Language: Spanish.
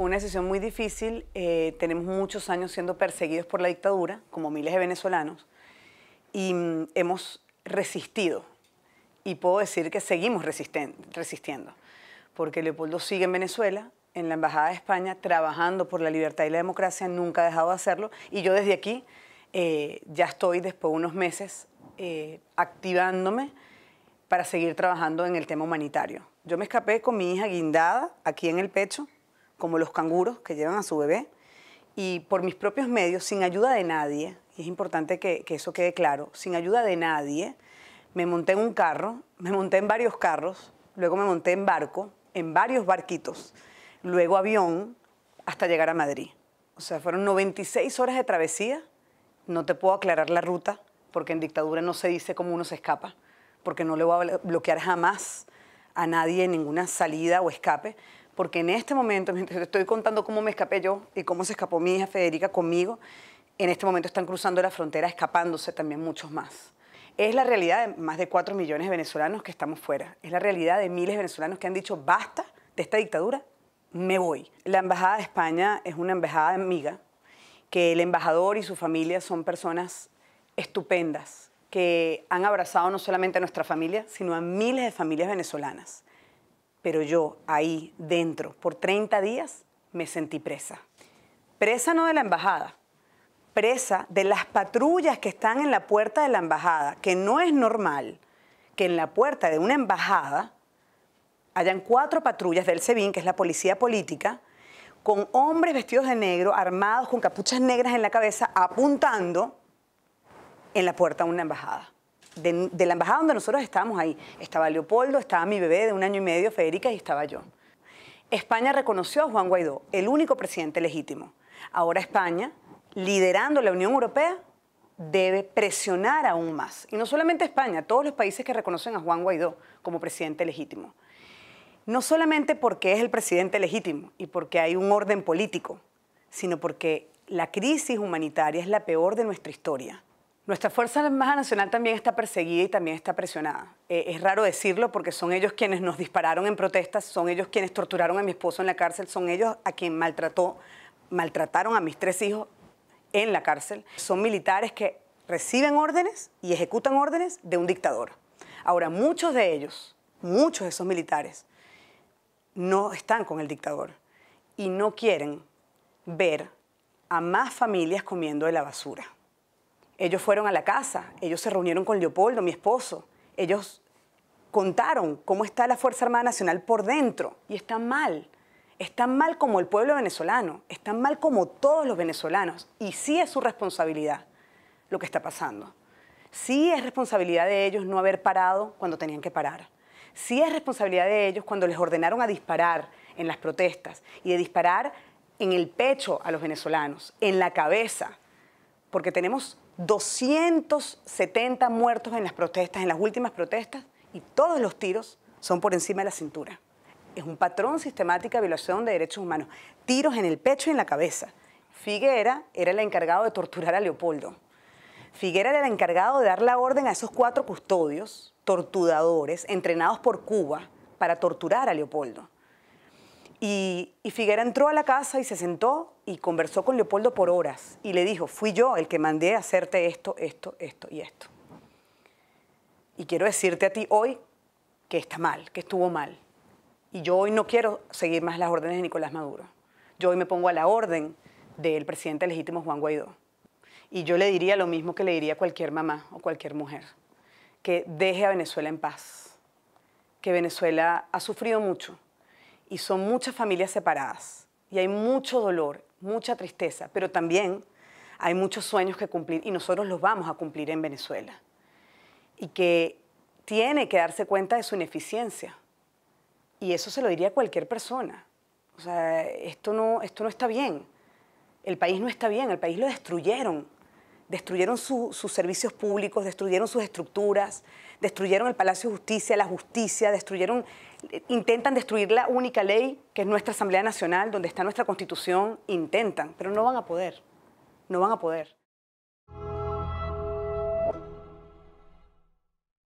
Fue una decisión muy difícil. Eh, tenemos muchos años siendo perseguidos por la dictadura, como miles de venezolanos, y mm, hemos resistido. Y puedo decir que seguimos resistiendo, porque Leopoldo sigue en Venezuela, en la Embajada de España, trabajando por la libertad y la democracia, nunca ha dejado de hacerlo. Y yo desde aquí eh, ya estoy, después de unos meses, eh, activándome para seguir trabajando en el tema humanitario. Yo me escapé con mi hija guindada aquí en el pecho, como los canguros que llevan a su bebé, y por mis propios medios, sin ayuda de nadie, y es importante que, eso quede claro, sin ayuda de nadie, me monté en un carro, me monté en varios carros, luego me monté en barco, en varios barquitos, luego avión, hasta llegar a Madrid. O sea, fueron 96 horas de travesía. No te puedo aclarar la ruta, porque en dictadura no se dice cómo uno se escapa, porque no le voy a bloquear jamás a nadie ninguna salida o escape, porque en este momento, mientras te estoy contando cómo me escapé yo y cómo se escapó mi hija Federica conmigo, en este momento están cruzando la frontera, escapándose también muchos más. Es la realidad de más de cuatro millones de venezolanos que estamos fuera. Es la realidad de miles de venezolanos que han dicho, basta de esta dictadura, me voy. La Embajada de España es una embajada amiga, que el embajador y su familia son personas estupendas, que han abrazado no solamente a nuestra familia, sino a miles de familias venezolanas pero yo ahí dentro por 30 días me sentí presa. Presa no de la embajada, presa de las patrullas que están en la puerta de la embajada, que no es normal que en la puerta de una embajada hayan cuatro patrullas del SEBIN, que es la policía política, con hombres vestidos de negro, armados con capuchas negras en la cabeza, apuntando en la puerta de una embajada de, la embajada donde nosotros estamos ahí. Estaba Leopoldo, estaba mi bebé de un año y medio, Federica, y estaba yo. España reconoció a Juan Guaidó, el único presidente legítimo. Ahora España, liderando la Unión Europea, debe presionar aún más. Y no solamente España, todos los países que reconocen a Juan Guaidó como presidente legítimo. No solamente porque es el presidente legítimo y porque hay un orden político, sino porque la crisis humanitaria es la peor de nuestra historia. Nuestra Fuerza Armada Nacional también está perseguida y también está presionada. Eh, es raro decirlo porque son ellos quienes nos dispararon en protestas, son ellos quienes torturaron a mi esposo en la cárcel, son ellos a quienes maltrataron a mis tres hijos en la cárcel. Son militares que reciben órdenes y ejecutan órdenes de un dictador. Ahora, muchos de ellos, muchos de esos militares, no están con el dictador y no quieren ver a más familias comiendo de la basura. Ellos fueron a la casa, ellos se reunieron con Leopoldo, mi esposo. Ellos contaron cómo está la Fuerza Armada Nacional por dentro y está mal. Está mal como el pueblo venezolano, está mal como todos los venezolanos y sí es su responsabilidad lo que está pasando. Sí es responsabilidad de ellos no haber parado cuando tenían que parar. Sí es responsabilidad de ellos cuando les ordenaron a disparar en las protestas y de disparar en el pecho a los venezolanos, en la cabeza porque tenemos 270 muertos en las protestas, en las últimas protestas, y todos los tiros son por encima de la cintura. Es un patrón sistemático de violación de derechos humanos. Tiros en el pecho y en la cabeza. Figuera era el encargado de torturar a Leopoldo. Figuera era el encargado de dar la orden a esos cuatro custodios, torturadores, entrenados por Cuba, para torturar a Leopoldo. Y, Figuera entró a la casa y se sentó y conversó con Leopoldo por horas y le dijo, fui yo el que mandé hacerte esto, esto, esto y esto. Y quiero decirte a ti hoy que está mal, que estuvo mal. Y yo hoy no quiero seguir más las órdenes de Nicolás Maduro. Yo hoy me pongo a la orden del presidente legítimo Juan Guaidó. Y yo le diría lo mismo que le diría a cualquier mamá o cualquier mujer, que deje a Venezuela en paz, que Venezuela ha sufrido mucho, y son muchas familias separadas y hay mucho dolor, mucha tristeza, pero también hay muchos sueños que cumplir y nosotros los vamos a cumplir en Venezuela. Y que tiene que darse cuenta de su ineficiencia. Y eso se lo diría a cualquier persona. O sea, esto no, esto no está bien. El país no está bien, el país lo destruyeron destruyeron sus servicios públicos, destruyeron sus estructuras, destruyeron el Palacio de Justicia, la justicia, destruyeron, intentan destruir la única ley que es nuestra Asamblea Nacional, donde está nuestra Constitución, intentan, pero no van a poder, no van a poder.